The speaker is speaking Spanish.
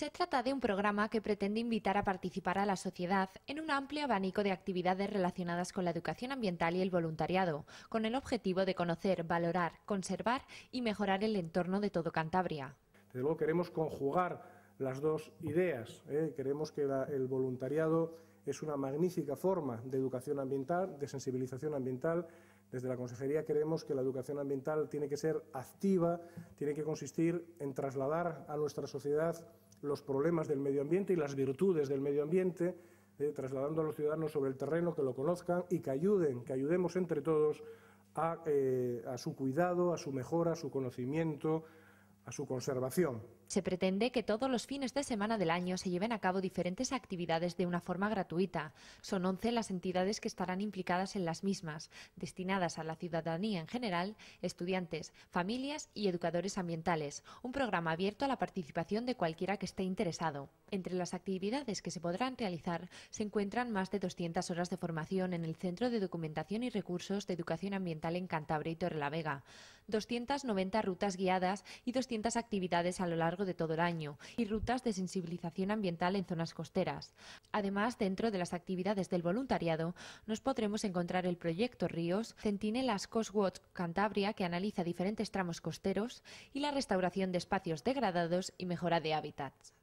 Se trata de un programa que pretende invitar a participar a la sociedad en un amplio abanico de actividades relacionadas con la educación ambiental y el voluntariado, con el objetivo de conocer, valorar, conservar y mejorar el entorno de todo Cantabria. Desde luego queremos conjugar las dos ideas. ¿eh? Queremos que el voluntariado es una magnífica forma de educación ambiental, de sensibilización ambiental. Desde la Consejería queremos que la educación ambiental tiene que ser activa, tiene que consistir en trasladar a nuestra sociedad los problemas del medio ambiente y las virtudes del medio ambiente, eh, trasladando a los ciudadanos sobre el terreno, que lo conozcan y que ayuden, que ayudemos entre todos a eh, su cuidado, a su mejora, a su conocimiento, su conservación. Se pretende que todos los fines de semana del año se lleven a cabo diferentes actividades de una forma gratuita. Son 11 las entidades que estarán implicadas en las mismas, destinadas a la ciudadanía en general, estudiantes, familias y educadores ambientales. Un programa abierto a la participación de cualquiera que esté interesado. Entre las actividades que se podrán realizar se encuentran más de 200 horas de formación en el Centro de Documentación y Recursos de Educación Ambiental en Cantabria y Torrelavega. 290 rutas guiadas y 200 actividades a lo largo de todo el año y rutas de sensibilización ambiental en zonas costeras. Además, dentro de las actividades del voluntariado, nos podremos encontrar el proyecto Ríos, Centinelas Coastwatch Cantabria, que analiza diferentes tramos costeros, y la restauración de espacios degradados y mejora de hábitats.